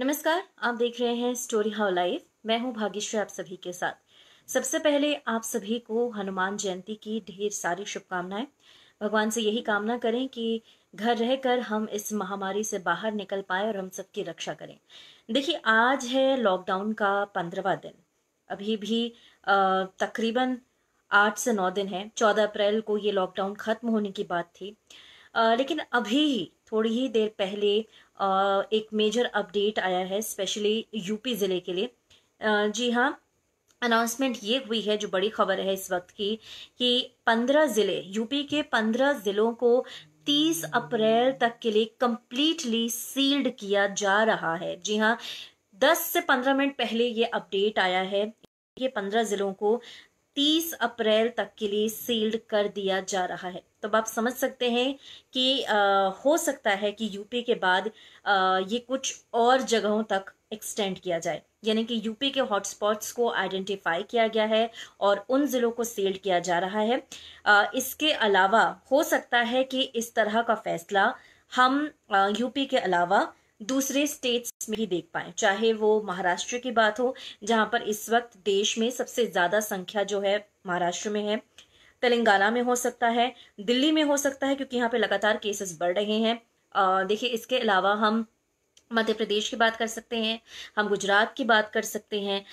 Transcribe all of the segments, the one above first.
नमस्कार आप देख रहे हैं स्टोरी हाउ लाइफ मैं हूं भाग्यश्री आप सभी के साथ सबसे पहले आप सभी को हनुमान जयंती की ढेर सारी शुभकामनाएं भगवान से यही कामना करें कि घर रहकर हम इस महामारी से बाहर निकल पाए और हम सबकी रक्षा करें देखिए आज है लॉकडाउन का पंद्रवा दिन अभी भी तकरीबन आठ से नौ दिन है चौदह अप्रैल को ये लॉकडाउन खत्म होने की बात थी लेकिन अभी ही थोड़ी ही देर पहले एक मेजर अपडेट आया है स्पेशली यूपी ज़िले के लिए जी हाँ अनाउंसमेंट ये हुई है जो बड़ी खबर है इस वक्त की कि पंद्रह ज़िले यूपी के पंद्रह ज़िलों को 30 अप्रैल तक के लिए कम्प्लीटली सील्ड किया जा रहा है जी हाँ 10 से 15 मिनट पहले ये अपडेट आया है ये पंद्रह जिलों को 30 अप्रैल तक के लिए सील्ड कर दिया जा रहा है तो आप समझ सकते हैं कि आ, हो सकता है कि यूपी के बाद आ, ये कुछ और जगहों तक एक्सटेंड किया जाए यानी कि यूपी के हॉटस्पॉट्स को आइडेंटिफाई किया गया है और उन ज़िलों को सील्ड किया जा रहा है आ, इसके अलावा हो सकता है कि इस तरह का फैसला हम यूपी के अलावा दूसरे स्टेट्स में ही देख पाए चाहे वो महाराष्ट्र की बात हो जहाँ पर इस वक्त देश में सबसे ज़्यादा संख्या जो है महाराष्ट्र में है तेलंगाना में हो सकता है दिल्ली में हो सकता है क्योंकि यहाँ पे लगातार केसेस बढ़ रहे हैं देखिए इसके अलावा हम मध्य प्रदेश की बात कर सकते हैं हम गुजरात की बात कर सकते हैं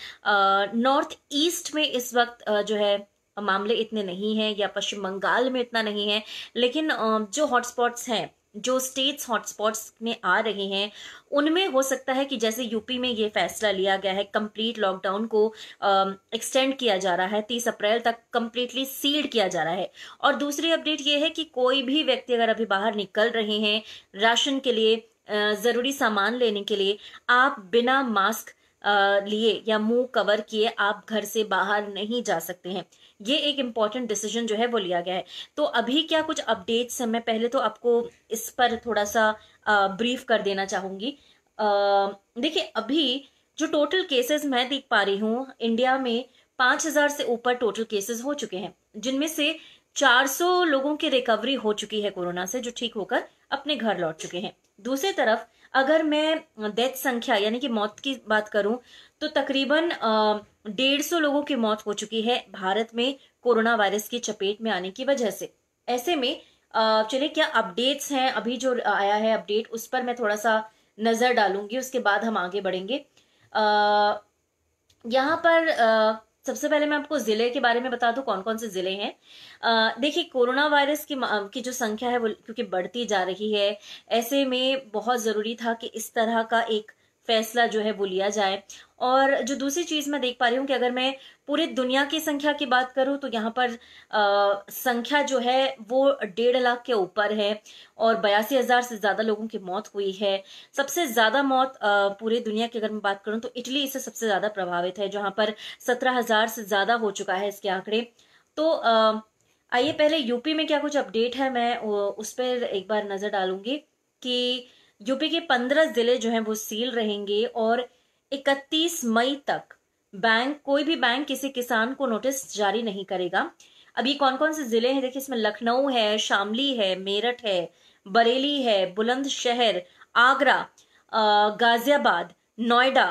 नॉर्थ ईस्ट में इस वक्त जो है मामले इतने नहीं हैं या पश्चिम बंगाल में इतना नहीं है लेकिन जो हॉटस्पॉट्स हैं जो स्टेट्स हॉटस्पॉट्स में आ रहे हैं उनमें हो सकता है कि जैसे यूपी में ये फैसला लिया गया है कंप्लीट लॉकडाउन को एक्सटेंड किया जा रहा है तीस अप्रैल तक कंप्लीटली सील्ड किया जा रहा है और दूसरी अपडेट ये है कि कोई भी व्यक्ति अगर अभी बाहर निकल रहे हैं राशन के लिए ज़रूरी सामान लेने के लिए आप बिना मास्क लिए या मुंह कवर किए आप घर से बाहर नहीं जा सकते हैं ये एक इम्पॉर्टेंट डिसीजन जो है वो लिया गया है तो अभी क्या कुछ अपडेट्स हैं मैं पहले तो आपको इस पर थोड़ा सा ब्रीफ कर देना चाहूंगी देखिए अभी जो टोटल केसेस मैं देख पा रही हूँ इंडिया में पांच हजार से ऊपर टोटल केसेस हो चुके हैं जिनमें से 400 लोगों की रिकवरी हो चुकी है कोरोना से जो ठीक होकर अपने घर लौट चुके हैं दूसरी तरफ अगर मैं डेथ संख्या यानी कि मौत की बात करूं तो तकरीबन डेढ़ सौ लोगों की मौत हो चुकी है भारत में कोरोना वायरस की चपेट में आने की वजह से ऐसे में चलिए क्या अपडेट्स हैं अभी जो आया है अपडेट उस पर मैं थोड़ा सा नज़र डालूंगी उसके बाद हम आगे बढ़ेंगे यहाँ पर सबसे पहले मैं आपको ज़िले के बारे में बता दूं कौन कौन से ज़िले हैं देखिए कोरोना वायरस की की जो संख्या है वो क्योंकि बढ़ती जा रही है ऐसे में बहुत ज़रूरी था कि इस तरह का एक फैसला जो है वो लिया जाए और जो दूसरी चीज़ मैं देख पा रही हूँ कि अगर मैं पूरी दुनिया की संख्या की बात करूँ तो यहाँ पर आ, संख्या जो है वो डेढ़ लाख के ऊपर है और बयासी हज़ार से ज़्यादा लोगों की मौत हुई है सबसे ज़्यादा मौत पूरी पूरे दुनिया की अगर मैं बात करूँ तो इटली इससे सबसे ज़्यादा प्रभावित है जहाँ पर सत्रह हज़ार से ज़्यादा हो चुका है इसके आंकड़े तो आइए पहले यूपी में क्या कुछ अपडेट है मैं उस पर एक बार नज़र डालूंगी कि यूपी के पंद्रह जिले जो हैं वो सील रहेंगे और इकतीस मई तक बैंक कोई भी बैंक किसी किसान को नोटिस जारी नहीं करेगा अब ये कौन कौन से जिले हैं देखिए इसमें लखनऊ है शामली है मेरठ है बरेली है बुलंदशहर आगरा गाजियाबाद नोएडा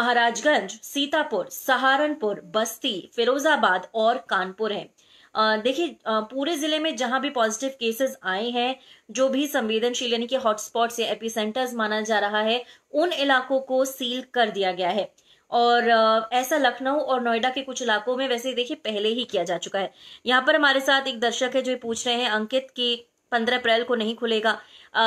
महाराजगंज सीतापुर सहारनपुर बस्ती फिरोजाबाद और कानपुर हैं देखिए पूरे ज़िले में जहां भी पॉजिटिव केसेस आए हैं जो भी संवेदनशील यानी कि हॉटस्पॉट्स या एपिसेंटर्स माना जा रहा है उन इलाकों को सील कर दिया गया है और ऐसा लखनऊ और नोएडा के कुछ इलाकों में वैसे देखिए पहले ही किया जा चुका है यहाँ पर हमारे साथ एक दर्शक है जो पूछ रहे हैं अंकित की पंद्रह अप्रैल को नहीं खुलेगा आ,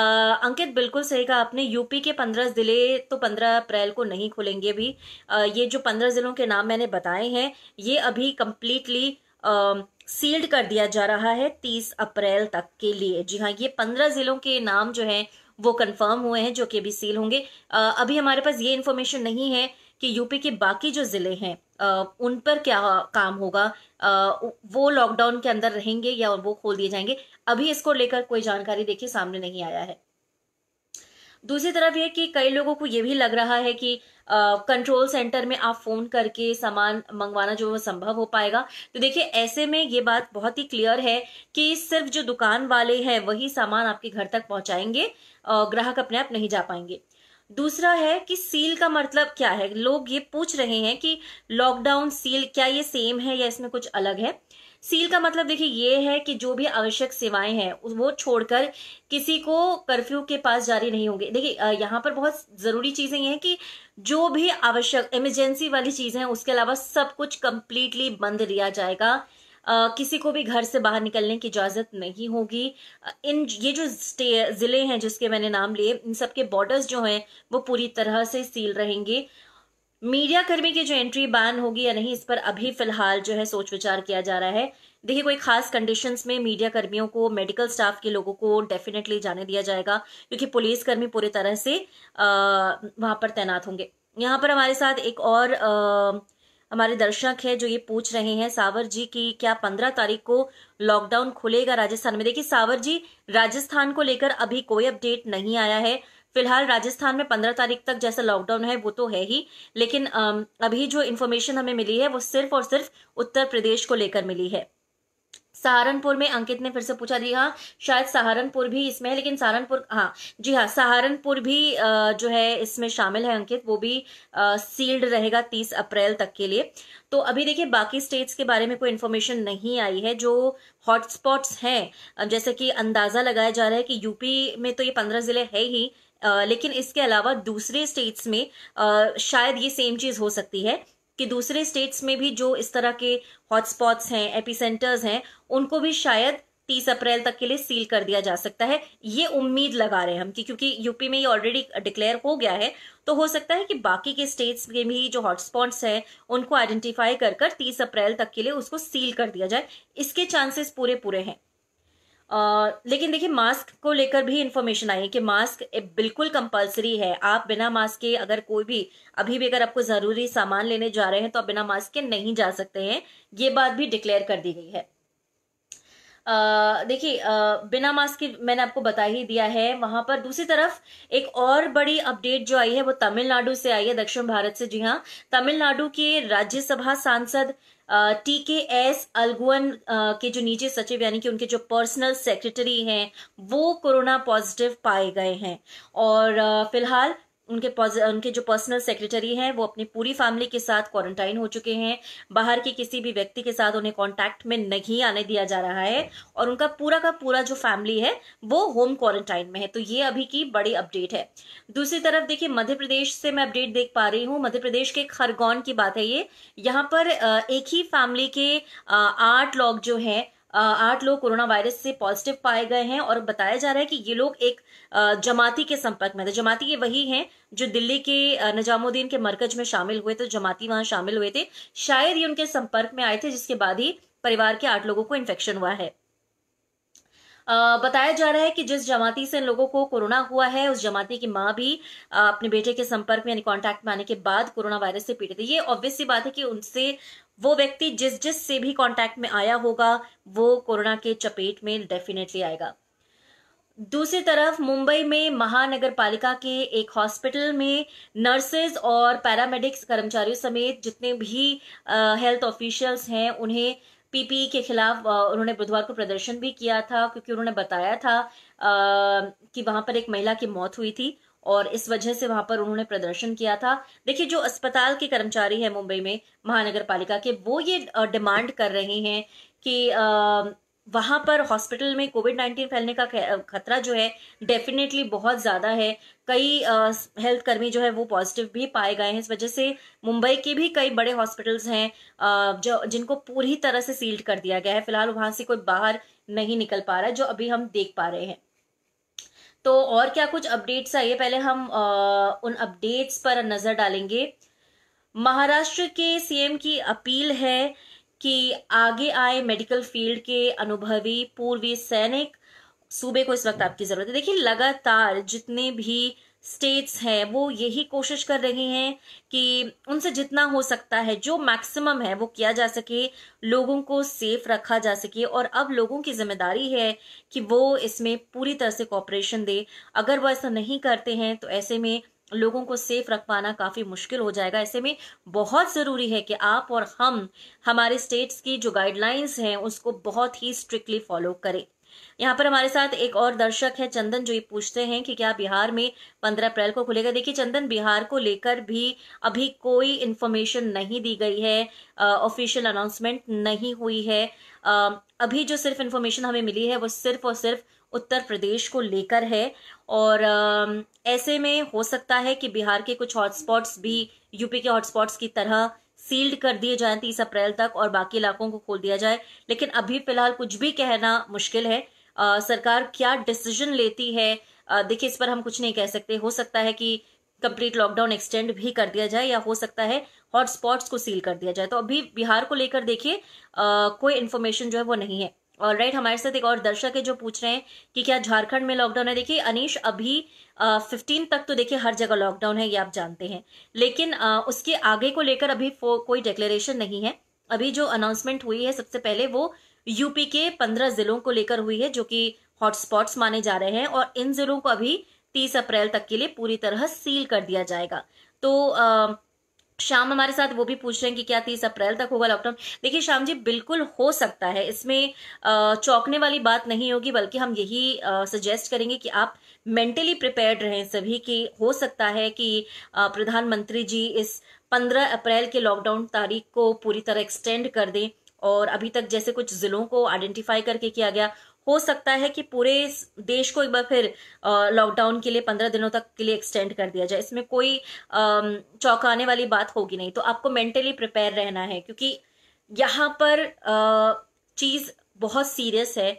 अंकित बिल्कुल सही कहा आपने यूपी के पंद्रह जिले तो पंद्रह अप्रैल को नहीं खुलेंगे भी आ, ये जो पंद्रह जिलों के नाम मैंने बताए हैं ये अभी कम्प्लीटली सील्ड कर दिया जा रहा है तीस अप्रैल तक के लिए जी हाँ ये पंद्रह जिलों के नाम जो हैं वो कंफर्म हुए हैं जो कि अभी सील होंगे आ, अभी हमारे पास ये इन्फॉर्मेशन नहीं है कि यूपी के बाकी जो जिले हैं आ, उन पर क्या काम होगा आ, वो लॉकडाउन के अंदर रहेंगे या वो खोल दिए जाएंगे अभी इसको लेकर कोई जानकारी देखिए सामने नहीं आया है दूसरी तरफ यह कि कई लोगों को ये भी लग रहा है कि कंट्रोल सेंटर में आप फोन करके सामान मंगवाना जो है संभव हो पाएगा तो देखिए ऐसे में ये बात बहुत ही क्लियर है कि सिर्फ जो दुकान वाले हैं वही सामान आपके घर तक पहुंचाएंगे ग्राहक अपने आप नहीं जा पाएंगे दूसरा है कि सील का मतलब क्या है लोग ये पूछ रहे हैं कि लॉकडाउन सील क्या ये सेम है या इसमें कुछ अलग है सील का मतलब देखिए ये है कि जो भी आवश्यक सेवाएं हैं वो छोड़कर किसी को कर्फ्यू के पास जारी नहीं होंगे देखिए यहाँ पर बहुत जरूरी चीजें ये हैं कि जो भी आवश्यक इमरजेंसी वाली चीजें हैं उसके अलावा सब कुछ कंप्लीटली बंद लिया जाएगा आ, किसी को भी घर से बाहर निकलने की इजाज़त नहीं होगी इन ये जो ज़िले हैं जिसके मैंने नाम लिए इन सबके बॉर्डर्स जो हैं वो पूरी तरह से सील रहेंगे मीडिया कर्मी की जो एंट्री बैन होगी या नहीं इस पर अभी फिलहाल जो है सोच विचार किया जा रहा है देखिए कोई खास कंडीशंस में मीडिया कर्मियों को मेडिकल स्टाफ के लोगों को डेफिनेटली जाने दिया जाएगा क्योंकि पुलिस कर्मी पूरी तरह से वहां पर तैनात होंगे यहाँ पर हमारे साथ एक और आ, हमारे दर्शक है जो ये पूछ रहे हैं सावर जी की क्या पंद्रह तारीख को लॉकडाउन खुलेगा राजस्थान में देखिए सावर जी राजस्थान को लेकर अभी कोई अपडेट नहीं आया है फिलहाल राजस्थान में पंद्रह तारीख तक जैसा लॉकडाउन है वो तो है ही लेकिन अभी जो इन्फॉर्मेशन हमें मिली है वो सिर्फ और सिर्फ उत्तर प्रदेश को लेकर मिली है सहारनपुर में अंकित ने फिर से पूछा जी हाँ शायद सहारनपुर भी इसमें है लेकिन सहारनपुर हाँ जी हाँ सहारनपुर भी जो है इसमें शामिल है अंकित वो भी सील्ड रहेगा तीस अप्रैल तक के लिए तो अभी देखिए बाकी स्टेट्स के बारे में कोई इन्फॉर्मेशन नहीं आई है जो हॉटस्पॉट्स हैं जैसे कि अंदाजा लगाया जा रहा है कि यूपी में तो ये पंद्रह जिले है ही आ, लेकिन इसके अलावा दूसरे स्टेट्स में आ, शायद ये सेम चीज हो सकती है कि दूसरे स्टेट्स में भी जो इस तरह के हॉटस्पॉट्स हैं एपी सेंटर्स हैं उनको भी शायद तीस अप्रैल तक के लिए सील कर दिया जा सकता है ये उम्मीद लगा रहे हैं हम कि क्योंकि यूपी में ये ऑलरेडी डिक्लेयर हो गया है तो हो सकता है कि बाकी के स्टेट्स में भी जो हॉटस्पॉट्स हैं उनको आइडेंटिफाई कर कर तीस अप्रैल तक के लिए उसको सील कर दिया जाए इसके चांसेस पूरे पूरे हैं लेकिन देखिए मास्क को लेकर भी इन्फॉर्मेशन आई है कि मास्क बिल्कुल कंपलसरी है आप बिना मास्क के अगर कोई भी अभी भी अगर आपको ज़रूरी सामान लेने जा रहे हैं तो आप बिना मास्क के नहीं जा सकते हैं ये बात भी डिक्लेयर कर दी गई है देखिए बिना मास्क के मैंने आपको बता ही दिया है वहां पर दूसरी तरफ एक और बड़ी अपडेट जो आई है वो तमिलनाडु से आई है दक्षिण भारत से जी हाँ तमिलनाडु के राज्यसभा सांसद टी के एस अलगुअन के जो निजी सचिव यानी कि उनके जो पर्सनल सेक्रेटरी हैं वो कोरोना पॉजिटिव पाए गए हैं और फिलहाल उनके उनके जो पर्सनल सेक्रेटरी हैं वो अपनी पूरी फैमिली के साथ क्वारंटाइन हो चुके हैं बाहर के किसी भी व्यक्ति के साथ उन्हें कॉन्टैक्ट में नहीं आने दिया जा रहा है और उनका पूरा का पूरा जो फैमिली है वो होम क्वारंटाइन में है तो ये अभी की बड़ी अपडेट है दूसरी तरफ देखिए मध्य प्रदेश से मैं अपडेट देख पा रही हूँ मध्य प्रदेश के खरगोन की बात है ये यहाँ पर एक ही फैमिली के आठ लोग जो हैं आठ लोग कोरोना वायरस से पॉजिटिव पाए गए हैं और बताया जा रहा है कि ये लोग एक जमाती के संपर्क में थे जमाती ये वही हैं जो दिल्ली के निजामुद्दीन के मरकज में शामिल हुए थे जमाती वहां शामिल हुए थे शायद ये उनके संपर्क में आए थे जिसके बाद ही परिवार के आठ लोगों को इन्फेक्शन हुआ है बताया जा रहा है कि जिस जमाती से इन लोगों को कोरोना हुआ है उस जमाती की माँ भी अपने बेटे के संपर्क में यानी कांटेक्ट में आने के बाद कोरोना वायरस से पीड़ित है ये ऑब्वियस सी बात है कि उनसे वो व्यक्ति जिस जिस से भी कांटेक्ट में आया होगा वो कोरोना के चपेट में डेफिनेटली आएगा दूसरी तरफ मुंबई में महानगर पालिका के एक हॉस्पिटल में नर्सेज और पैरामेडिक्स कर्मचारियों समेत जितने भी हेल्थ ऑफिशियल्स हैं उन्हें पीपी e के खिलाफ उन्होंने बुधवार को प्रदर्शन भी किया था क्योंकि उन्होंने बताया था आ, कि वहां पर एक महिला की मौत हुई थी और इस वजह से वहां पर उन्होंने प्रदर्शन किया था देखिए जो अस्पताल के कर्मचारी है मुंबई में महानगर पालिका के वो ये डिमांड कर रहे हैं कि वहां पर हॉस्पिटल में कोविड नाइन्टीन फैलने का खतरा जो है डेफिनेटली बहुत ज़्यादा है कई हेल्थ कर्मी जो है वो पॉजिटिव भी पाए गए हैं इस वजह से मुंबई के भी कई बड़े हॉस्पिटल्स हैं जो जिनको पूरी तरह से सील्ड कर दिया गया है फिलहाल वहां से कोई बाहर नहीं निकल पा रहा है जो अभी हम देख पा रहे हैं तो और क्या कुछ अपडेट्स है पहले हम आ, उन अपडेट्स पर नजर डालेंगे महाराष्ट्र के सीएम की अपील है कि आगे आए मेडिकल फील्ड के अनुभवी पूर्वी सैनिक सूबे को इस वक्त आपकी जरूरत है देखिए लगातार जितने भी स्टेट्स हैं वो यही कोशिश कर रहे हैं कि उनसे जितना हो सकता है जो मैक्सिमम है वो किया जा सके लोगों को सेफ रखा जा सके और अब लोगों की जिम्मेदारी है कि वो इसमें पूरी तरह से कॉपरेशन दे अगर वो ऐसा नहीं करते हैं तो ऐसे में लोगों को सेफ रख पाना काफ़ी मुश्किल हो जाएगा ऐसे में बहुत ज़रूरी है कि आप और हम हमारे स्टेट्स की जो गाइडलाइंस हैं उसको बहुत ही स्ट्रिक्टली फॉलो करें यहाँ पर हमारे साथ एक और दर्शक है चंदन जो ये पूछते हैं कि क्या बिहार में पंद्रह अप्रैल को खुलेगा देखिए चंदन बिहार को लेकर भी अभी कोई इन्फॉर्मेशन नहीं दी गई है ऑफिशियल अनाउंसमेंट नहीं हुई है आ, अभी जो सिर्फ इन्फॉर्मेशन हमें मिली है वो सिर्फ और सिर्फ उत्तर प्रदेश को लेकर है और आ, ऐसे में हो सकता है कि बिहार के कुछ हॉटस्पॉट्स भी यूपी के हॉटस्पॉट्स की तरह सील्ड कर दिए जाए तीस अप्रैल तक और बाकी इलाकों को खोल दिया जाए लेकिन अभी फिलहाल कुछ भी कहना मुश्किल है आ, सरकार क्या डिसीजन लेती है देखिए इस पर हम कुछ नहीं कह सकते हो सकता है कि कंप्लीट लॉकडाउन एक्सटेंड भी कर दिया जाए या हो सकता है हॉटस्पॉट्स को सील कर दिया जाए तो अभी बिहार को लेकर देखिए कोई इन्फॉर्मेशन जो है वो नहीं है और राइट हमारे साथ एक और दर्शक है जो पूछ रहे हैं कि क्या झारखंड में लॉकडाउन है देखिए अनिश अभी फिफ्टीन तक तो देखिए हर जगह लॉकडाउन है ये आप जानते हैं लेकिन आ, उसके आगे को लेकर अभी कोई डिक्लेरेशन नहीं है अभी जो अनाउंसमेंट हुई है सबसे पहले वो यूपी के पंद्रह जिलों को लेकर हुई है जो कि हॉटस्पॉट्स माने जा रहे हैं और इन जिलों को अभी तीस अप्रैल तक के लिए पूरी तरह सील कर दिया जाएगा तो आ, शाम हमारे साथ वो भी पूछ रहे हैं कि क्या तीस अप्रैल तक होगा लॉकडाउन देखिए श्याम जी बिल्कुल हो सकता है इसमें चौंकने वाली बात नहीं होगी बल्कि हम यही सजेस्ट करेंगे कि आप मेंटली प्रिपेयर्ड रहें सभी कि हो सकता है कि प्रधानमंत्री जी इस पंद्रह अप्रैल के लॉकडाउन तारीख को पूरी तरह एक्सटेंड कर दें और अभी तक जैसे कुछ जिलों को आइडेंटिफाई करके किया गया हो सकता है कि पूरे देश को एक बार फिर लॉकडाउन के लिए पंद्रह दिनों तक के लिए एक्सटेंड कर दिया जाए इसमें कोई चौंकाने वाली बात होगी नहीं तो आपको मेंटली प्रिपेयर रहना है क्योंकि यहाँ पर चीज़ बहुत सीरियस है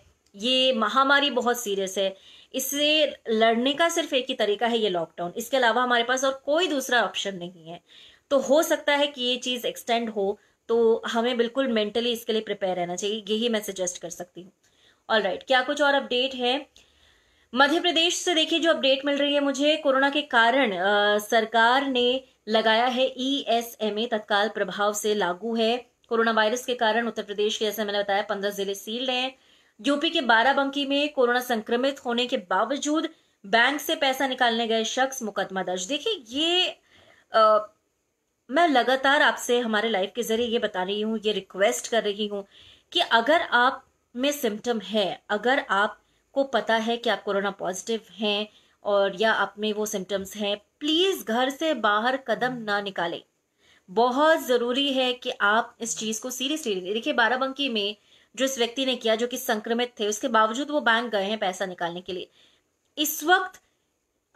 ये महामारी बहुत सीरियस है इससे लड़ने का सिर्फ एक ही तरीका है ये लॉकडाउन इसके अलावा हमारे पास और कोई दूसरा ऑप्शन नहीं है तो हो सकता है कि ये चीज़ एक्सटेंड हो तो हमें बिल्कुल मेंटली इसके लिए प्रिपेयर रहना चाहिए यही मैं सजेस्ट कर सकती हूँ ऑल right, क्या कुछ और अपडेट है मध्य प्रदेश से देखिए जो अपडेट मिल रही है मुझे कोरोना के कारण आ, सरकार ने लगाया है ई एस एम ए तत्काल प्रभाव से लागू है कोरोना वायरस के कारण उत्तर प्रदेश के जैसे मैंने बताया पंद्रह जिले सील्ड हैं यूपी के बाराबंकी में कोरोना संक्रमित होने के बावजूद बैंक से पैसा निकालने गए शख्स मुकदमा दर्ज देखिए ये आ, मैं लगातार आपसे हमारे लाइफ के जरिए ये बता रही हूँ ये रिक्वेस्ट कर रही हूँ कि अगर आप में सिम्टम है अगर आपको पता है कि आप कोरोना पॉजिटिव हैं और या आप में वो सिम्टम्स हैं प्लीज़ घर से बाहर कदम ना निकालें बहुत ज़रूरी है कि आप इस चीज़ को सीरियसली लें देखिए बाराबंकी में जो इस व्यक्ति ने किया जो कि संक्रमित थे उसके बावजूद वो बैंक गए हैं पैसा निकालने के लिए इस वक्त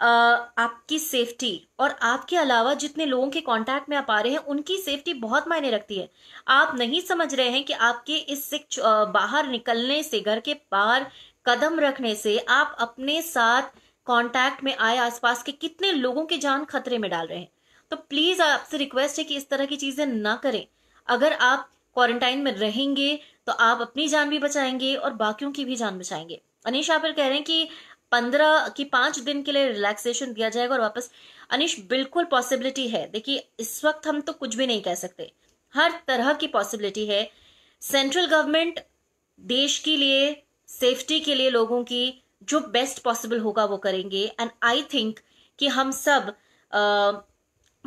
आपकी सेफ्टी और आपके अलावा जितने लोगों के कांटेक्ट में आप आ रहे हैं उनकी सेफ्टी बहुत मायने रखती है आप नहीं समझ रहे हैं कि आपके इस बाहर निकलने से घर के बाहर कदम रखने से आप अपने साथ कांटेक्ट में आए आसपास के कितने लोगों की जान खतरे में डाल रहे हैं तो प्लीज आपसे रिक्वेस्ट है कि इस तरह की चीजें ना करें अगर आप क्वारंटाइन में रहेंगे तो आप अपनी जान भी बचाएंगे और बाकियों की भी जान बचाएंगे अनिशा फिर कह रहे हैं कि पंद्रह की पांच दिन के लिए रिलैक्सेशन दिया जाएगा और वापस अनिश बिल्कुल पॉसिबिलिटी है देखिए इस वक्त हम तो कुछ भी नहीं कह सकते हर तरह की पॉसिबिलिटी है सेंट्रल गवर्नमेंट देश के लिए सेफ्टी के लिए लोगों की जो बेस्ट पॉसिबल होगा वो करेंगे एंड आई थिंक कि हम सब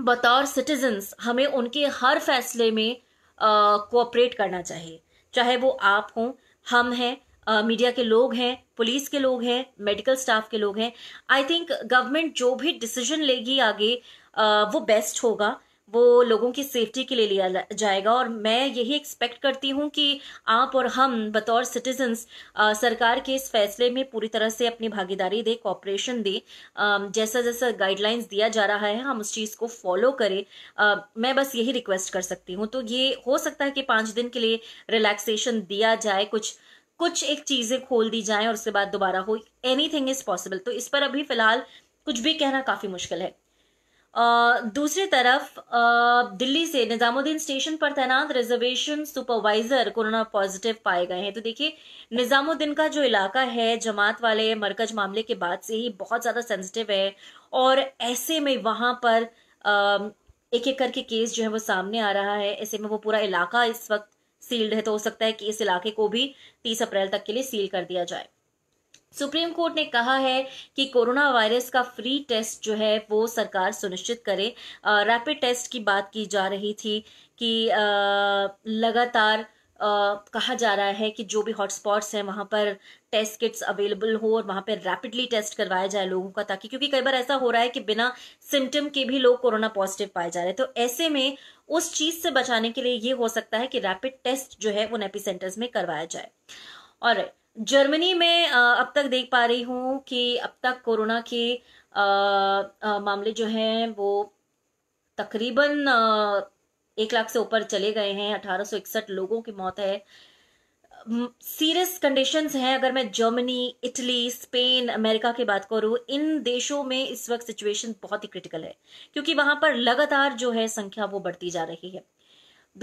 बतौर सिटीजन्स हमें उनके हर फैसले में कोऑपरेट करना चाहिए चाहे वो आप हों हम हैं मीडिया के लोग हैं पुलिस के लोग हैं मेडिकल स्टाफ के लोग हैं आई थिंक गवर्नमेंट जो भी डिसीजन लेगी आगे वो बेस्ट होगा वो लोगों की सेफ्टी के लिए लिया जाएगा और मैं यही एक्सपेक्ट करती हूँ कि आप और हम बतौर सिटीजन्स सरकार के इस फैसले में पूरी तरह से अपनी भागीदारी दे कॉपरेशन दे जैसा जैसा गाइडलाइंस दिया जा रहा है हम उस चीज़ को फॉलो करें मैं बस यही रिक्वेस्ट कर सकती हूँ तो ये हो सकता है कि पाँच दिन के लिए रिलैक्सेशन दिया जाए कुछ कुछ एक चीज़ें खोल दी जाएं और उसके बाद दोबारा हो एनी थिंग इज़ पॉसिबल तो इस पर अभी फ़िलहाल कुछ भी कहना काफ़ी मुश्किल है आ, दूसरी तरफ आ, दिल्ली से निज़ामुद्दीन स्टेशन पर तैनात रिजर्वेशन सुपरवाइजर कोरोना पॉजिटिव पाए गए हैं तो देखिए निज़ामुद्दीन का जो इलाका है जमात वाले मरकज मामले के बाद से ही बहुत ज़्यादा सेंसिटिव है और ऐसे में वहाँ पर आ, एक एक करके केस जो है वो सामने आ रहा है ऐसे में वो पूरा इलाका इस वक्त सील्ड है तो हो सकता है कि इस इलाके को भी तीस अप्रैल तक के लिए सील कर दिया जाए सुप्रीम कोर्ट ने कहा है कि कोरोना वायरस का फ्री टेस्ट जो है वो सरकार सुनिश्चित करे रैपिड टेस्ट की बात की जा रही थी कि लगातार कहा जा रहा है कि जो भी हॉटस्पॉट्स हैं वहाँ पर टेस्ट किट्स अवेलेबल हो और वहाँ पर रैपिडली टेस्ट करवाया जाए लोगों का ताकि क्योंकि कई बार ऐसा हो रहा है कि बिना सिम्टम के भी लोग कोरोना पॉजिटिव पाए जा रहे हैं तो ऐसे में उस चीज़ से बचाने के लिए ये हो सकता है कि रैपिड टेस्ट जो है वो नेपी सेंटर्स में करवाया जाए और जर्मनी में अब तक देख पा रही हूँ कि अब तक कोरोना के मामले जो हैं वो तकरीबन एक लाख से ऊपर चले गए हैं अठारह लोगों की मौत है सीरियस कंडीशंस हैं अगर मैं जर्मनी इटली स्पेन अमेरिका की बात करूं इन देशों में इस वक्त सिचुएशन बहुत ही क्रिटिकल है क्योंकि वहां पर लगातार जो है संख्या वो बढ़ती जा रही है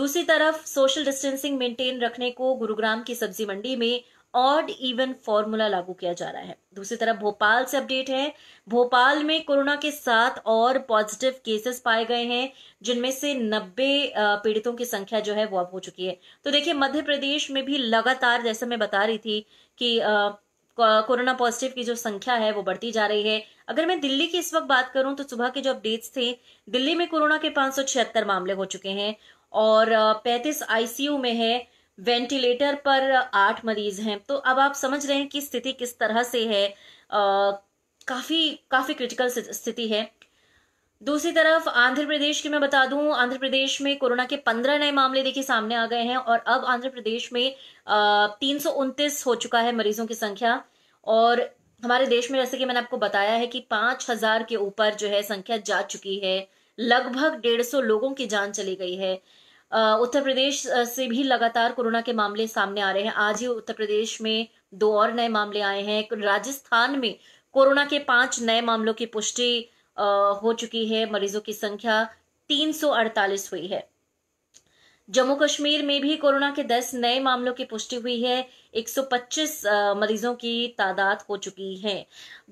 दूसरी तरफ सोशल डिस्टेंसिंग मेंटेन रखने को गुरुग्राम की सब्जी मंडी में ऑड इवन फॉर्मूला लागू किया जा रहा है दूसरी तरफ भोपाल से अपडेट है भोपाल में कोरोना के सात और पॉजिटिव केसेस पाए गए हैं जिनमें से 90 पीड़ितों की संख्या जो है वो अब हो चुकी है तो देखिए मध्य प्रदेश में भी लगातार जैसे मैं बता रही थी कि कोरोना पॉजिटिव की जो संख्या है वो बढ़ती जा रही है अगर मैं दिल्ली की इस वक्त बात करूं तो सुबह के जो अपडेट्स थे दिल्ली में कोरोना के पांच मामले हो चुके हैं और पैंतीस आईसीयू में है वेंटिलेटर पर आठ मरीज हैं तो अब आप समझ रहे हैं कि स्थिति किस तरह से है आ, काफी काफी क्रिटिकल स्थिति है दूसरी तरफ आंध्र प्रदेश की मैं बता दूं आंध्र प्रदेश में कोरोना के पंद्रह नए मामले देखिए सामने आ गए हैं और अब आंध्र प्रदेश में तीन सौ उनतीस हो चुका है मरीजों की संख्या और हमारे देश में जैसे कि मैंने आपको बताया है कि पांच हजार के ऊपर जो है संख्या जा चुकी है लगभग डेढ़ सौ लोगों की जान चली गई है उत्तर प्रदेश से भी लगातार कोरोना के मामले सामने आ रहे हैं आज ही उत्तर प्रदेश में दो और नए मामले आए हैं राजस्थान में कोरोना के पांच नए मामलों की पुष्टि हो चुकी है मरीजों की संख्या 348 हुई है जम्मू कश्मीर में भी कोरोना के 10 नए मामलों की पुष्टि हुई है 125 मरीजों की तादाद हो चुकी है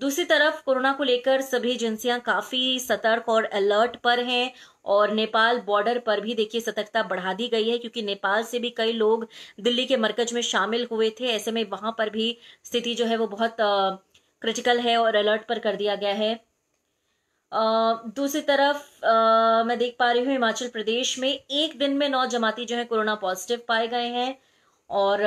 दूसरी तरफ कोरोना को लेकर सभी एजेंसियां काफी सतर्क और अलर्ट पर हैं और नेपाल बॉर्डर पर भी देखिए सतर्कता बढ़ा दी गई है क्योंकि नेपाल से भी कई लोग दिल्ली के मरकज में शामिल हुए थे ऐसे में वहां पर भी स्थिति जो है वो बहुत क्रिटिकल है और अलर्ट पर कर दिया गया है दूसरी तरफ आ, मैं देख पा रही हूँ हिमाचल प्रदेश में एक दिन में नौ जमाती जो है कोरोना पॉजिटिव पाए गए हैं और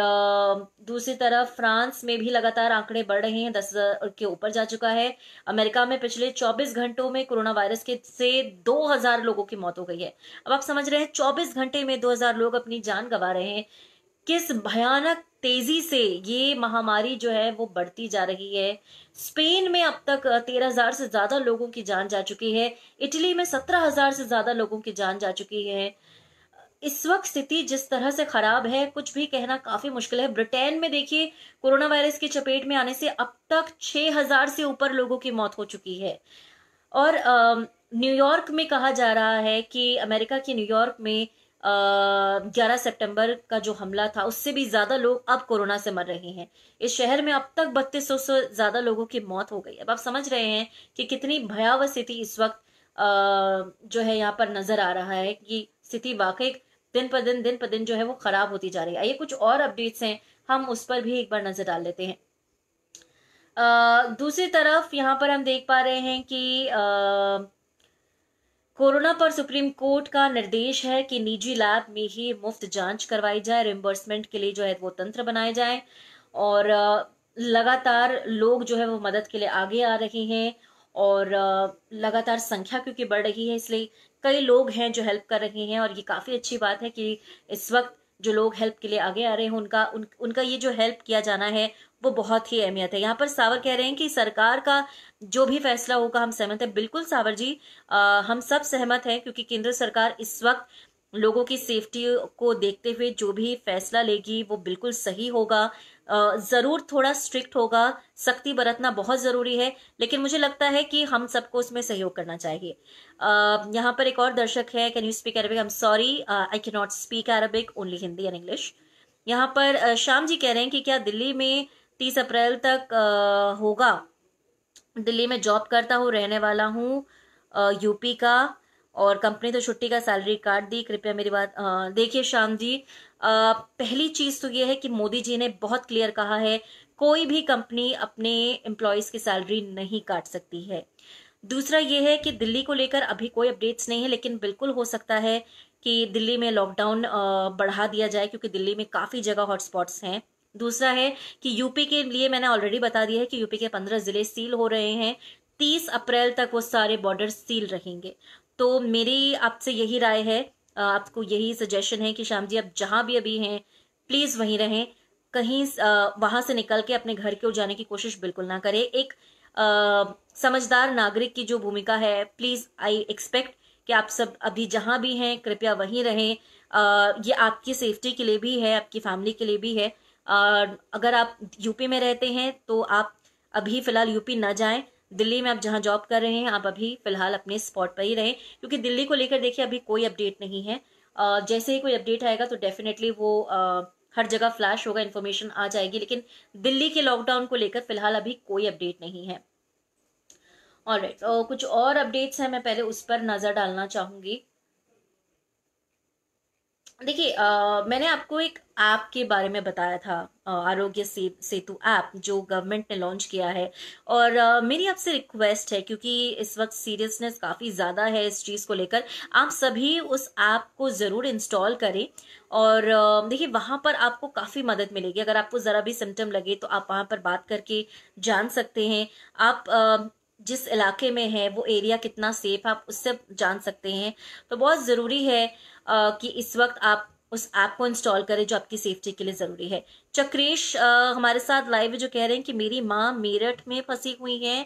दूसरी तरफ फ्रांस में भी लगातार आंकड़े बढ़ रहे हैं दस हजार के ऊपर जा चुका है अमेरिका में पिछले 24 घंटों में कोरोना वायरस के से 2000 लोगों की मौत हो गई है अब आप समझ रहे हैं 24 घंटे में 2000 लोग अपनी जान गंवा रहे हैं किस भयानक तेजी से ये महामारी जो है वो बढ़ती जा रही है स्पेन में अब तक तेरह हजार से ज्यादा लोगों की जान जा चुकी है इटली में सत्रह हजार से ज्यादा लोगों की जान जा चुकी है इस वक्त स्थिति जिस तरह से खराब है कुछ भी कहना काफी मुश्किल है ब्रिटेन में देखिए कोरोना वायरस की चपेट में आने से अब तक 6000 से ऊपर लोगों की मौत हो चुकी है और न्यूयॉर्क में कहा जा रहा है कि अमेरिका के न्यूयॉर्क में ग्यारह सितंबर का जो हमला था उससे भी ज़्यादा लोग अब कोरोना से मर रहे हैं इस शहर में अब तक बत्तीस सौ से ज़्यादा लोगों की मौत हो गई अब आप समझ रहे हैं कि कितनी भयावह स्थिति इस वक्त जो है यहाँ पर नज़र आ रहा है कि स्थिति वाकई दिन पर दिन दिन पर दिन जो है वो ख़राब होती जा रही है ये कुछ और अपडेट्स हैं हम उस पर भी एक बार नज़र डाल लेते हैं दूसरी तरफ यहाँ पर हम देख पा रहे हैं कि आ, कोरोना पर सुप्रीम कोर्ट का निर्देश है कि निजी लैब में ही मुफ्त जांच करवाई जाए रिम्बर्समेंट के लिए जो है वो तंत्र बनाए जाए और लगातार लोग जो है वो मदद के लिए आगे आ रहे हैं और लगातार संख्या क्योंकि बढ़ रही है इसलिए कई लोग हैं जो हेल्प कर रहे हैं और ये काफ़ी अच्छी बात है कि इस वक्त जो लोग हेल्प के लिए आगे आ रहे हैं उनका उन, उनका ये जो हेल्प किया जाना है वो बहुत ही अहमियत है यहाँ पर सावर कह रहे हैं कि सरकार का जो भी फैसला होगा हम सहमत है बिल्कुल सावर जी आ, हम सब सहमत हैं क्योंकि केंद्र सरकार इस वक्त लोगों की सेफ्टी को देखते हुए जो भी फैसला लेगी वो बिल्कुल सही होगा ज़रूर थोड़ा स्ट्रिक्ट होगा सख्ती बरतना बहुत ज़रूरी है लेकिन मुझे लगता है कि हम सबको उसमें सहयोग करना चाहिए यहाँ पर एक और दर्शक है can you speak Arabic I am sorry I can not speak Arabic only Hindi and English यहाँ पर शाम जी कह रहे हैं कि क्या दिल्ली में तीस अप्रैल तक आ, होगा दिल्ली में जॉब करता हूँ रहने वाला हूँ यूपी का और कंपनी तो छुट्टी का सैलरी काट दी कृपया मेरी बात देखिए श्याम जी आ, पहली चीज़ तो ये है कि मोदी जी ने बहुत क्लियर कहा है कोई भी कंपनी अपने एम्प्लॉयज़ की सैलरी नहीं काट सकती है दूसरा ये है कि दिल्ली को लेकर अभी कोई अपडेट्स नहीं है लेकिन बिल्कुल हो सकता है कि दिल्ली में लॉकडाउन बढ़ा दिया जाए क्योंकि दिल्ली में काफ़ी जगह हॉटस्पॉट्स हैं दूसरा है कि यूपी के लिए मैंने ऑलरेडी बता दिया है कि यूपी के पंद्रह जिले सील हो रहे हैं तीस अप्रैल तक वो सारे बॉर्डर सील रहेंगे तो मेरी आपसे यही राय है आपको यही सजेशन है कि श्याम जी आप जहाँ भी अभी हैं प्लीज़ वहीं रहें कहीं वहां से निकल के अपने घर की ओर जाने की कोशिश बिल्कुल ना करें एक आ, समझदार नागरिक की जो भूमिका है प्लीज़ आई एक्सपेक्ट कि आप सब अभी जहां भी हैं कृपया वहीं रहें आ, ये आपकी सेफ्टी के लिए भी है आपकी फैमिली के लिए भी है अगर आप यूपी में रहते हैं तो आप अभी फ़िलहाल यूपी ना जाएं दिल्ली में आप जहाँ जॉब कर रहे हैं आप अभी फ़िलहाल अपने स्पॉट पर ही रहें क्योंकि दिल्ली को लेकर देखिए अभी कोई अपडेट नहीं है जैसे ही कोई अपडेट आएगा तो डेफिनेटली वो हर जगह फ्लैश होगा इन्फॉर्मेशन आ जाएगी लेकिन दिल्ली के लॉकडाउन को लेकर फिलहाल अभी कोई अपडेट नहीं है और right, तो कुछ और अपडेट्स हैं मैं पहले उस पर नज़र डालना चाहूँगी देखिए मैंने आपको एक ऐप के बारे में बताया था आरोग्य से, सेतु ऐप जो गवर्नमेंट ने लॉन्च किया है और आ, मेरी आपसे रिक्वेस्ट है क्योंकि इस वक्त सीरियसनेस काफ़ी ज़्यादा है इस चीज़ को लेकर आप सभी उस ऐप को ज़रूर इंस्टॉल करें और देखिए वहाँ पर आपको काफ़ी मदद मिलेगी अगर आपको ज़रा भी सिम्टम लगे तो आप वहाँ पर बात करके जान सकते हैं आप जिस इलाके में है वो एरिया कितना सेफ आप उससे जान सकते हैं तो बहुत ज़रूरी है आ, कि इस वक्त आप उस ऐप को इंस्टॉल करें जो आपकी सेफ्टी के लिए ज़रूरी है चक्रेश आ, हमारे साथ लाइव जो कह रहे हैं कि मेरी माँ मेरठ में फंसी हुई हैं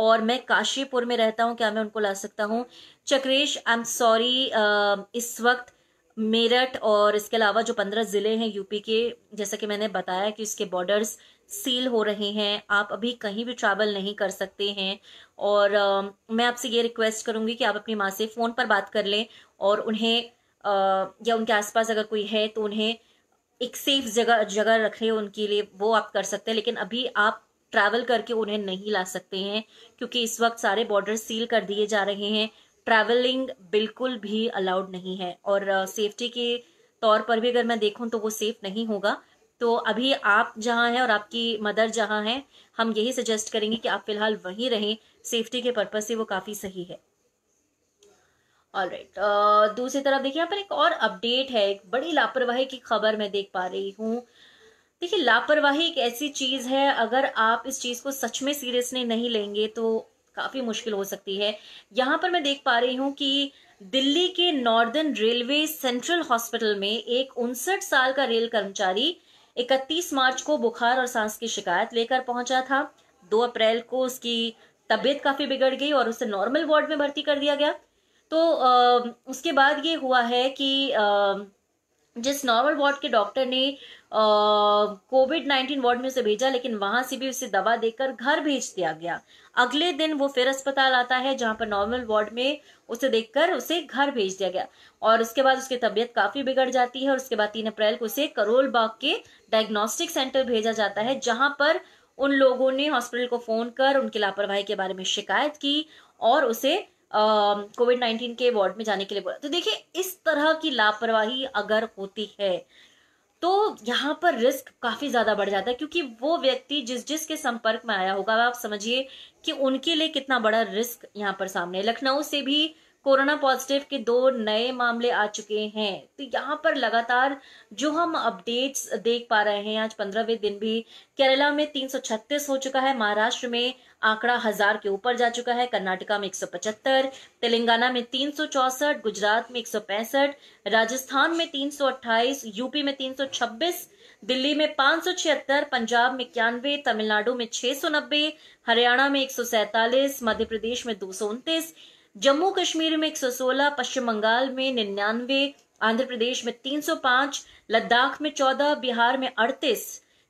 और मैं काशीपुर में रहता हूँ क्या मैं उनको ला सकता हूँ चक्रेश आई एम सॉरी इस वक्त मेरठ और इसके अलावा जो पंद्रह ज़िले हैं यूपी के जैसा कि मैंने बताया कि उसके बॉर्डर्स सील हो रहे हैं आप अभी कहीं भी ट्रैवल नहीं कर सकते हैं और आ, मैं आपसे ये रिक्वेस्ट करूँगी कि आप अपनी माँ से फ़ोन पर बात कर लें और उन्हें आ, या उनके आसपास अगर कोई है तो उन्हें एक सेफ जगह जगह रखें उनके लिए वो आप कर सकते हैं लेकिन अभी आप ट्रैवल करके उन्हें नहीं ला सकते हैं क्योंकि इस वक्त सारे बॉर्डर सील कर दिए जा रहे हैं ट्रैवलिंग बिल्कुल भी अलाउड नहीं है और सेफ्टी के तौर पर भी अगर मैं देखूँ तो वो सेफ नहीं होगा तो अभी आप जहाँ हैं और आपकी मदर जहाँ हैं हम यही सजेस्ट करेंगे कि आप फिलहाल वहीं रहें सेफ्टी के पर्पज से वो काफ़ी सही है ऑल राइट right. uh, दूसरी तरफ देखिए यहाँ पर एक और अपडेट है एक बड़ी लापरवाही की खबर मैं देख पा रही हूँ देखिए लापरवाही एक ऐसी चीज़ है अगर आप इस चीज़ को सच में सीरियसली नहीं लेंगे तो काफ़ी मुश्किल हो सकती है यहां पर मैं देख पा रही हूँ कि दिल्ली के नॉर्दर्न रेलवे सेंट्रल हॉस्पिटल में एक उनसठ साल का रेल कर्मचारी 31 मार्च को बुखार और सांस की शिकायत लेकर पहुंचा था 2 अप्रैल को उसकी तबीयत काफ़ी बिगड़ गई और उसे नॉर्मल वार्ड में भर्ती कर दिया गया तो आ, उसके बाद ये हुआ है कि आ, जिस नॉर्मल वार्ड के डॉक्टर ने कोविड नाइन्टीन वार्ड में उसे भेजा लेकिन वहां से भी उसे दवा देकर घर भेज दिया गया अगले दिन वो फिर अस्पताल आता है जहां पर नॉर्मल वार्ड में उसे देखकर उसे घर भेज दिया गया और उसके बाद उसकी तबीयत काफी बिगड़ जाती है और उसके बाद तीन अप्रैल को उसे करोल बाग के डायग्नोस्टिक सेंटर भेजा जाता है जहां पर उन लोगों ने हॉस्पिटल को फोन कर उनकी लापरवाही के बारे में शिकायत की और उसे कोविड नाइन्टीन के वार्ड में जाने के लिए बोला तो देखिए इस तरह की लापरवाही अगर होती है तो यहाँ पर रिस्क काफी ज्यादा बढ़ जाता है क्योंकि वो व्यक्ति जिस जिस के संपर्क में आया होगा आप समझिए कि उनके लिए कितना बड़ा रिस्क यहाँ पर सामने लखनऊ से भी कोरोना पॉजिटिव के दो नए मामले आ चुके हैं तो यहाँ पर लगातार जो हम अपडेट्स देख पा रहे हैं आज पंद्रहवें दिन भी केरला में 336 हो चुका है महाराष्ट्र में आंकड़ा हजार के ऊपर जा चुका है कर्नाटका में 175, तेलंगाना में 364, गुजरात में 165, राजस्थान में 328, यूपी में 326, दिल्ली में पांच पंजाब में इक्यानवे तमिलनाडु में नब्बे हरियाणा में एक मध्य प्रदेश में दो जम्मू कश्मीर में 116, पश्चिम बंगाल में निन्यानवे आंध्र प्रदेश में 305, लद्दाख में 14, बिहार में 38,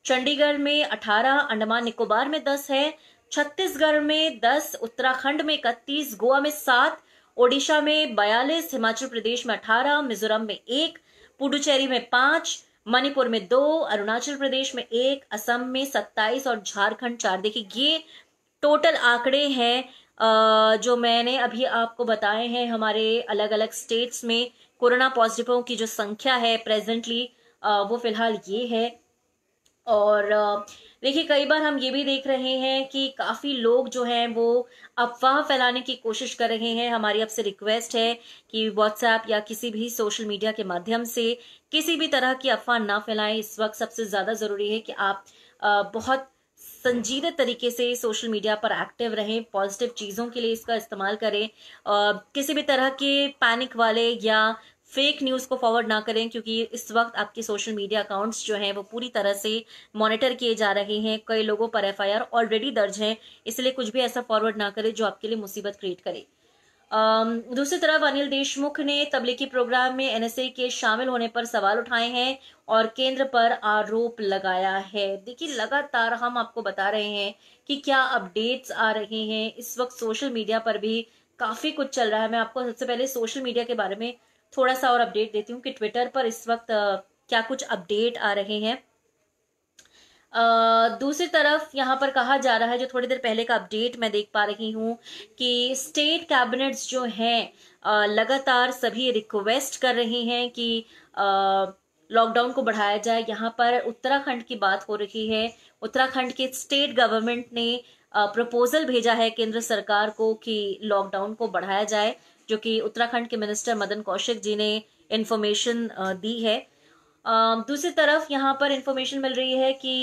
चंडीगढ़ में 18, अंडमान निकोबार में 10 है छत्तीसगढ़ में दस उत्तराखंड में इकतीस गोवा में सात ओडिशा में बयालीस हिमाचल प्रदेश में अठारह मिजोरम में एक पुडुचेरी में पांच मणिपुर में दो अरुणाचल प्रदेश में एक असम में सत्ताईस और झारखंड चार देखिए ये टोटल आंकड़े हैं जो मैंने अभी आपको बताए हैं हमारे अलग अलग स्टेट्स में कोरोना पॉजिटिवों की जो संख्या है प्रेजेंटली वो फिलहाल ये है और देखिए कई बार हम ये भी देख रहे हैं कि काफ़ी लोग जो हैं वो अफवाह फैलाने की कोशिश कर रहे हैं हमारी आपसे रिक्वेस्ट है कि व्हाट्सएप या किसी भी सोशल मीडिया के माध्यम से किसी भी तरह की अफवाह ना फैलाएं इस वक्त सबसे ज़्यादा ज़रूरी है कि आप बहुत संजीदा तरीके से सोशल मीडिया पर एक्टिव रहें पॉजिटिव चीज़ों के लिए इसका इस्तेमाल करें किसी भी तरह के पैनिक वाले या फेक न्यूज़ को फॉरवर्ड ना करें क्योंकि इस वक्त आपके सोशल मीडिया अकाउंट्स जो हैं वो पूरी तरह से मॉनिटर किए जा रहे हैं कई लोगों पर एफ ऑलरेडी दर्ज है इसलिए कुछ भी ऐसा फॉरवर्ड ना करें जो आपके लिए मुसीबत क्रिएट करे दूसरी तरफ अनिल देशमुख ने तबलीगी प्रोग्राम में एनएसए के शामिल होने पर सवाल उठाए हैं और केंद्र पर आरोप लगाया है देखिए लगातार हम आपको बता रहे हैं कि क्या अपडेट्स आ रहे हैं इस वक्त सोशल मीडिया पर भी काफी कुछ चल रहा है मैं आपको सबसे पहले सोशल मीडिया के बारे में थोड़ा सा और अपडेट देती हूँ कि ट्विटर पर इस वक्त क्या कुछ अपडेट आ रहे हैं दूसरी तरफ यहाँ पर कहा जा रहा है जो थोड़ी देर पहले का अपडेट मैं देख पा रही हूँ कि स्टेट कैबिनेट्स जो हैं लगातार सभी रिक्वेस्ट कर रहे हैं कि लॉकडाउन को बढ़ाया जाए यहाँ पर उत्तराखंड की बात हो रही है उत्तराखंड के स्टेट गवर्नमेंट ने प्रपोजल भेजा है केंद्र सरकार को कि लॉकडाउन को बढ़ाया जाए जो कि उत्तराखंड के मिनिस्टर मदन कौशिक जी ने इन्फॉर्मेशन दी है दूसरी तरफ यहाँ पर इंफॉर्मेशन मिल रही है कि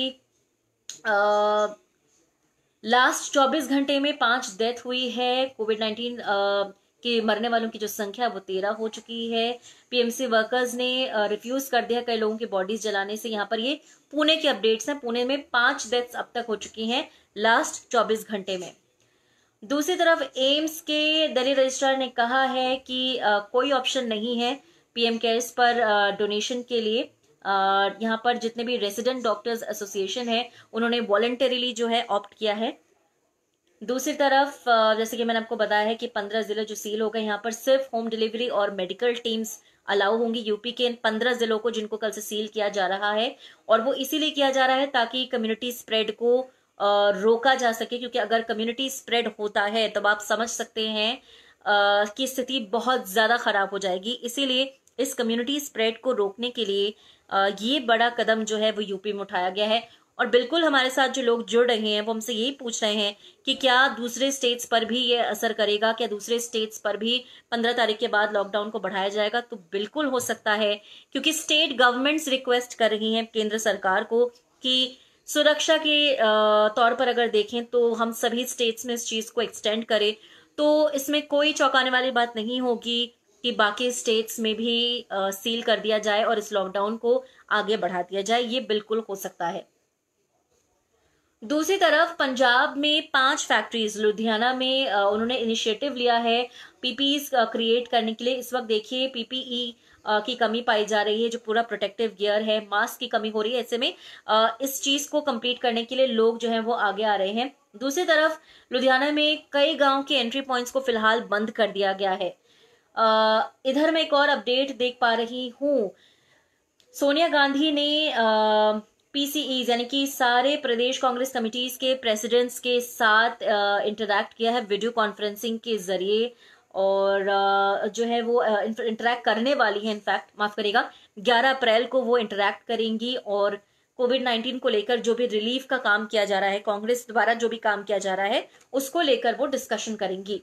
लास्ट चौबीस घंटे में पांच डेथ हुई है कोविड 19 के मरने वालों की जो संख्या वो तेरह हो चुकी है पीएमसी वर्कर्स ने रिफ्यूज कर दिया कई लोगों की बॉडीज जलाने से यहाँ पर ये पुणे की अपडेट्स हैं पुणे में पांच डेथ्स अब तक हो चुकी हैं लास्ट चौबीस घंटे में दूसरी तरफ एम्स के दिल्ली रजिस्ट्रार ने कहा है कि आ, कोई ऑप्शन नहीं है पीएम केयर्स पर डोनेशन के लिए यहाँ पर जितने भी रेसिडेंट डॉक्टर्स एसोसिएशन है उन्होंने वॉलेंटरीली जो है ऑप्ट किया है दूसरी तरफ जैसे कि मैंने आपको बताया है कि पंद्रह जिले जो सील हो गए यहाँ पर सिर्फ होम डिलीवरी और मेडिकल टीम्स अलाउ होंगी यूपी के इन पंद्रह जिलों को जिनको कल से सील किया जा रहा है और वो इसीलिए किया जा रहा है ताकि कम्युनिटी स्प्रेड को रोका जा सके क्योंकि अगर कम्युनिटी स्प्रेड होता है तब आप समझ सकते हैं कि स्थिति बहुत ज़्यादा ख़राब हो जाएगी इसीलिए इस कम्युनिटी स्प्रेड को रोकने के लिए ये बड़ा कदम जो है वो यूपी में उठाया गया है और बिल्कुल हमारे साथ जो लोग जुड़ रहे हैं वो हमसे यही पूछ रहे हैं कि क्या दूसरे स्टेट्स पर भी ये असर करेगा क्या दूसरे स्टेट्स पर भी पंद्रह तारीख के बाद लॉकडाउन को बढ़ाया जाएगा तो बिल्कुल हो सकता है क्योंकि स्टेट गवर्नमेंट्स रिक्वेस्ट कर रही हैं केंद्र सरकार को कि सुरक्षा के तौर पर अगर देखें तो हम सभी स्टेट्स में इस चीज़ को एक्सटेंड करें तो इसमें कोई चौंकाने वाली बात नहीं होगी कि बाकी स्टेट्स में भी सील कर दिया जाए और इस लॉकडाउन को आगे बढ़ा दिया जाए ये बिल्कुल हो सकता है दूसरी तरफ पंजाब में पांच फैक्ट्रीज लुधियाना में उन्होंने इनिशिएटिव लिया है पीपीई क्रिएट e करने के लिए इस वक्त देखिए पीपीई की कमी पाई जा रही है जो पूरा प्रोटेक्टिव गियर है मास्क की कमी हो रही है ऐसे में इस चीज़ को कंप्लीट करने के लिए लोग जो है वो आगे आ रहे हैं दूसरी तरफ लुधियाना में कई गाँव के एंट्री पॉइंट्स को फिलहाल बंद कर दिया गया है इधर मैं एक और अपडेट देख पा रही हूँ सोनिया गांधी ने पीसीईज यानी कि सारे प्रदेश कांग्रेस कमिटीज के प्रेसिडेंट्स के साथ इंटरैक्ट किया है वीडियो कॉन्फ्रेंसिंग के जरिए और जो है वो इंटरेक्ट करने वाली है इनफैक्ट माफ़ करेगा 11 अप्रैल को वो इंटरेक्ट करेंगी और कोविड नाइन्टीन को लेकर जो भी रिलीफ का काम किया जा रहा है कांग्रेस द्वारा जो भी काम किया जा रहा है उसको लेकर वो डिस्कशन करेंगी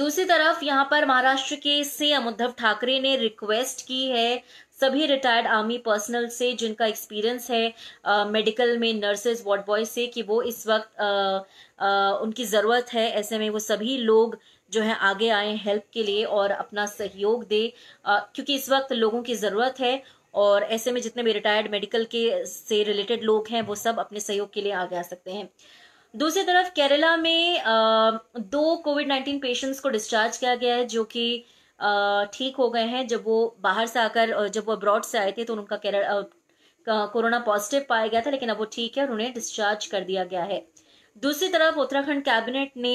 दूसरी तरफ यहाँ पर महाराष्ट्र के सीएम उद्धव ठाकरे ने रिक्वेस्ट की है सभी रिटायर्ड आर्मी पर्सनल से जिनका एक्सपीरियंस है मेडिकल में नर्सेज वार्ड बॉय से कि वो इस वक्त आ, आ, उनकी ज़रूरत है ऐसे में वो सभी लोग जो है आगे आए हेल्प के लिए और अपना सहयोग दे आ, क्योंकि इस वक्त लोगों की ज़रूरत है और ऐसे में जितने भी रिटायर्ड मेडिकल के से रिलेटेड लोग हैं वो सब अपने सहयोग के लिए आगे आ सकते हैं दूसरी तरफ केरला में आ, दो कोविड नाइन्टीन पेशेंट्स को डिस्चार्ज किया गया है जो कि ठीक हो गए हैं जब वो बाहर से आकर जब वो अब्रॉड से आए थे तो उनका केरल कोरोना पॉजिटिव पाया गया था लेकिन अब वो ठीक है और उन्हें डिस्चार्ज कर दिया गया है दूसरी तरफ उत्तराखंड कैबिनेट ने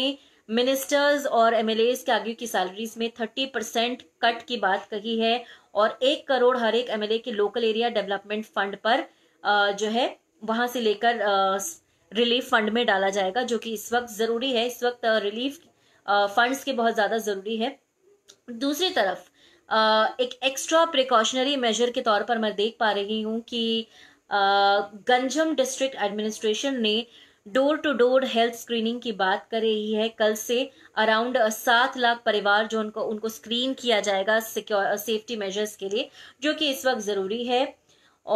मिनिस्टर्स और एमएलए के आगे की सैलरीज में थर्टी परसेंट कट की बात कही है और एक करोड़ हर एक एमएलए के लोकल एरिया डेवलपमेंट फंड पर जो है वहां से लेकर रिलीफ फंड में डाला जाएगा जो कि इस वक्त जरूरी है इस वक्त रिलीफ फंड्स के बहुत ज्यादा जरूरी है दूसरी तरफ एक एक्स्ट्रा प्रिकॉशनरी मेजर के तौर पर मैं देख पा रही हूँ कि गंजम डिस्ट्रिक्ट एडमिनिस्ट्रेशन ने door to door health screening की बात कर रही है कल से अराउंड सात लाख परिवार जो उनको उनको स्क्रीन किया जाएगा सेफ्टी मेजर्स के लिए जो कि इस वक्त ज़रूरी है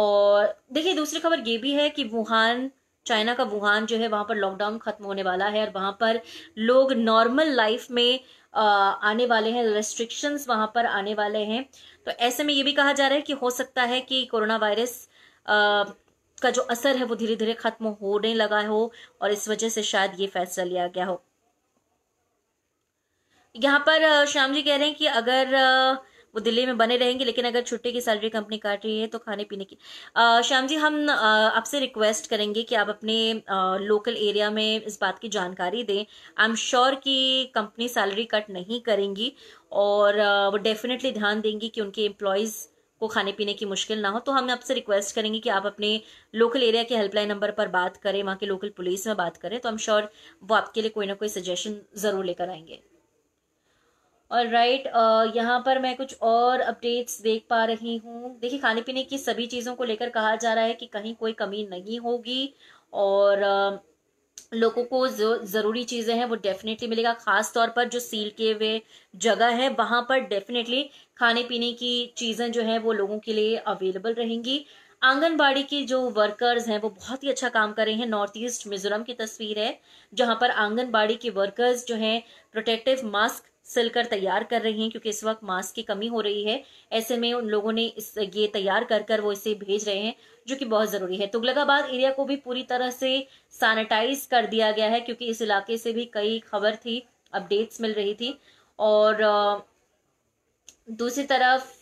और देखिए दूसरी खबर ये भी है कि वुहान चाइना का वुहान जो है वहाँ पर लॉकडाउन ख़त्म होने वाला है और वहाँ पर लोग नॉर्मल लाइफ में आने वाले हैं रेस्ट्रिक्शंस वहां पर आने वाले हैं तो ऐसे में ये भी कहा जा रहा है कि हो सकता है कि कोरोना वायरस का जो असर है वो धीरे धीरे खत्म होने लगा हो और इस वजह से शायद ये फैसला लिया गया हो यहाँ पर श्याम जी कह रहे हैं कि अगर वो दिल्ली में बने रहेंगे लेकिन अगर छुट्टी की सैलरी कंपनी काट रही है तो खाने पीने की श्याम जी हम आपसे रिक्वेस्ट करेंगे कि आप अपने लोकल एरिया में इस बात की जानकारी दें आई एम श्योर कि कंपनी सैलरी कट नहीं करेंगी और वो डेफिनेटली ध्यान देंगी कि उनके एम्प्लॉयज़ को खाने पीने की मुश्किल ना हो तो हम आपसे रिक्वेस्ट करेंगे कि आप अपने लोकल एरिया के हेल्पलाइन नंबर पर बात करें वहाँ के लोकल पुलिस में बात करें तो हम श्योर वो आपके लिए कोई ना कोई सजेशन ज़रूर लेकर आएंगे और राइट uh, यहाँ पर मैं कुछ और अपडेट्स देख पा रही हूँ देखिए खाने पीने की सभी चीज़ों को लेकर कहा जा रहा है कि कहीं कोई कमी नहीं होगी और uh, लोगों को जो ज़रूरी चीज़ें हैं वो डेफिनेटली मिलेगा ख़ास तौर पर जो सील किए हुए जगह है वहाँ पर डेफिनेटली खाने पीने की चीज़ें जो है वो लोगों के लिए अवेलेबल रहेंगी आंगनबाड़ी के जो वर्कर्स हैं वो बहुत ही अच्छा काम कर रहे हैं नॉर्थ ईस्ट मिजोरम की तस्वीर है जहाँ पर आंगनबाड़ी के वर्कर्स जो हैं प्रोटेक्टिव मास्क सिलकर तैयार कर रही हैं क्योंकि इस वक्त मास्क की कमी हो रही है ऐसे में उन लोगों ने इस ये तैयार कर कर वो इसे भेज रहे हैं जो कि बहुत ज़रूरी है तुगलकाबाद एरिया को भी पूरी तरह से सैनिटाइज कर दिया गया है क्योंकि इस इलाके से भी कई खबर थी अपडेट्स मिल रही थी और दूसरी तरफ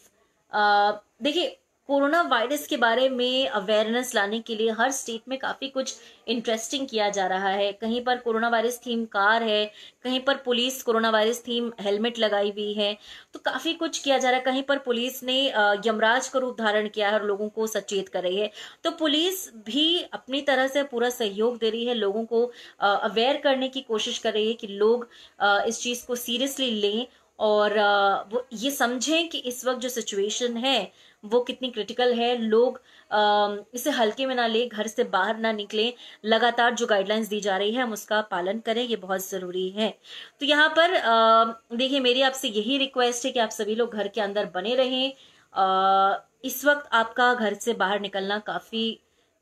देखिए कोरोना वायरस के बारे में अवेयरनेस लाने के लिए हर स्टेट में काफ़ी कुछ इंटरेस्टिंग किया जा रहा है कहीं पर कोरोना वायरस थीम कार है कहीं पर police corona virus theme helmet लगाई हुई है तो काफ़ी कुछ किया जा रहा है कहीं पर पुलिस ने यमराज का रूप धारण किया है और लोगों को सचेत कर रही है तो पुलिस भी अपनी तरह से पूरा सहयोग दे रही है लोगों को अवेयर करने की कोशिश कर रही है कि लोग इस चीज़ को सीरियसली लें और वो ये समझें कि इस वक्त जो सिचुएशन है वो कितनी क्रिटिकल है लोग इसे हल्के में ना ले घर से बाहर ना निकले लगातार जो गाइडलाइंस दी जा रही है हम उसका पालन करें ये बहुत ज़रूरी है तो यहाँ पर देखिए मेरी आपसे यही रिक्वेस्ट है कि आप सभी लोग घर के अंदर बने रहें आ, इस वक्त आपका घर से बाहर निकलना काफ़ी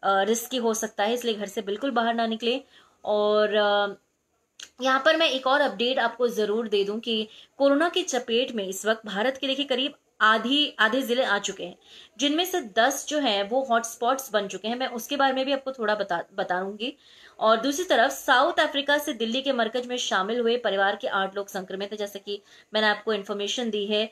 रिस्की हो सकता है इसलिए घर से बिल्कुल बाहर ना निकले और आ, यहाँ पर मैं एक और अपडेट आपको ज़रूर दे दूं कि कोरोना की चपेट में इस वक्त भारत के देखिए करीब आधी आधे ज़िले आ चुके हैं जिनमें से दस जो हैं वो हॉटस्पॉट्स बन चुके हैं मैं उसके बारे में भी आपको थोड़ा बता बताऊंगी और दूसरी तरफ साउथ अफ्रीका से दिल्ली के मरकज में शामिल हुए परिवार के आठ लोग संक्रमित हैं जैसे कि मैंने आपको इन्फॉर्मेशन दी है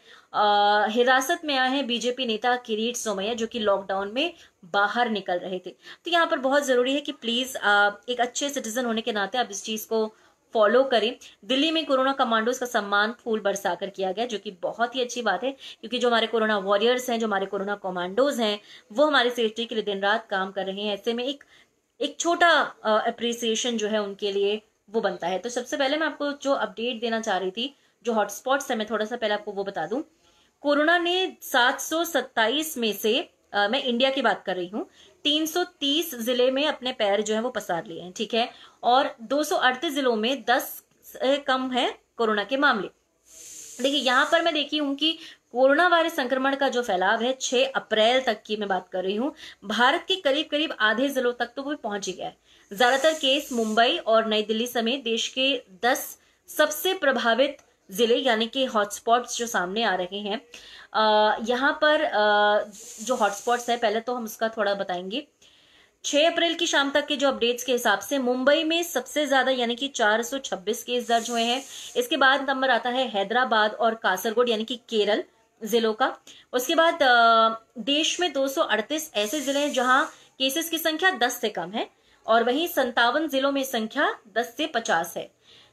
हिरासत में आए हैं बीजेपी नेता किरीट सोमैया जो कि लॉकडाउन में बाहर निकल रहे थे तो यहाँ पर बहुत ज़रूरी है कि प्लीज़ एक अच्छे सिटीजन होने के नाते आप इस चीज़ को फॉलो करें दिल्ली में कोरोना कमांडोज का सम्मान फूल बरसाकर किया गया जो कि बहुत ही अच्छी बात है क्योंकि जो हमारे कोरोना वॉरियर्स हैं जो हमारे कोरोना कमांडोज हैं वो हमारी सेफ्टी के लिए दिन रात काम कर रहे हैं ऐसे में एक एक छोटा अप्रिसिएशन जो है उनके लिए वो बनता है तो सबसे पहले मैं आपको जो अपडेट देना चाह रही थी जो हॉटस्पॉट्स है मैं थोड़ा सा पहले आपको वो बता दूं कोरोना ने सात में से आ, मैं इंडिया की बात कर रही हूँ 330 जिले में अपने पैर जो है वो पसार लिए हैं ठीक है और दो जिलों में 10 कम है कोरोना के मामले देखिए यहां पर मैं देखी हूं कि कोरोना वायरस संक्रमण का जो फैलाव है 6 अप्रैल तक की मैं बात कर रही हूं भारत के करीब करीब आधे जिलों तक तो वो पहुंच ही गया है ज्यादातर केस मुंबई और नई दिल्ली समेत देश के दस सबसे प्रभावित ज़िले यानी कि हॉटस्पॉट्स जो सामने आ रहे हैं यहाँ पर आ, जो हॉटस्पॉट्स है पहले तो हम उसका थोड़ा बताएंगे 6 अप्रैल की शाम तक के जो अपडेट्स के हिसाब से मुंबई में सबसे ज्यादा यानी कि 426 केस दर्ज हुए हैं इसके बाद नंबर आता है हैदराबाद और कासरगोड यानी कि केरल जिलों का उसके बाद देश में 238 ऐसे जिले हैं जहां केसेस की संख्या 10 से कम है और वहीं संतावन जिलों में संख्या 10 से 50 है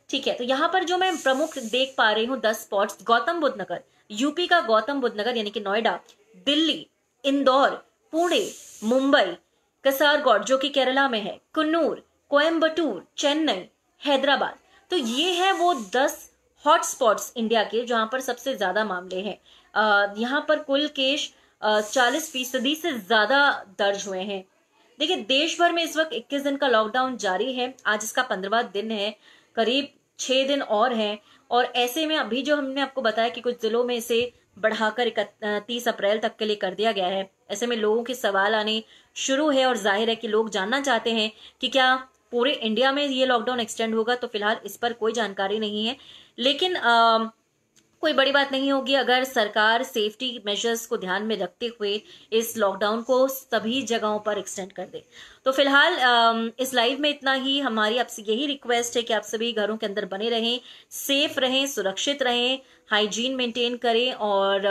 ठीक है तो यहाँ पर जो मैं प्रमुख देख पा रही हूँ दस स्पॉट्स गौतम बुद्ध नगर यूपी का गौतम बुद्ध नगर यानी कि नोएडा दिल्ली इंदौर पुणे मुंबई कसारगौड जो कि केरला में है कन्नूर कोयम्बटूर चेन्नई हैदराबाद तो ये है वो दस हॉट स्पॉट्स इंडिया के जहाँ पर सबसे ज्यादा मामले हैं यहाँ पर कुल केश चालीस फीसदी से ज्यादा दर्ज हुए हैं देखिए देश भर में इस वक्त 21 दिन का लॉकडाउन जारी है आज इसका पंद्रवा दिन है करीब छह दिन और हैं और ऐसे में अभी जो हमने आपको बताया कि कुछ ज़िलों में इसे बढ़ाकर तीस अप्रैल तक के लिए कर दिया गया है ऐसे में लोगों के सवाल आने शुरू है और जाहिर है कि लोग जानना चाहते हैं कि क्या पूरे इंडिया में ये लॉकडाउन एक्सटेंड होगा तो फिलहाल इस पर कोई जानकारी नहीं है लेकिन आ, कोई बड़ी बात नहीं होगी अगर सरकार सेफ्टी मेजर्स को ध्यान में रखते हुए इस लॉकडाउन को सभी जगहों पर एक्सटेंड कर दे तो फिलहाल इस लाइव में इतना ही हमारी आपसे यही रिक्वेस्ट है कि आप सभी घरों के अंदर बने रहें सेफ रहें सुरक्षित रहें हाइजीन मेंटेन करें और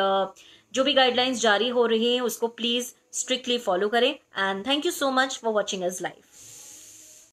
जो भी गाइडलाइंस जारी हो रही हैं उसको प्लीज़ स्ट्रिक्टली फॉलो करें and thank you so much for watching is life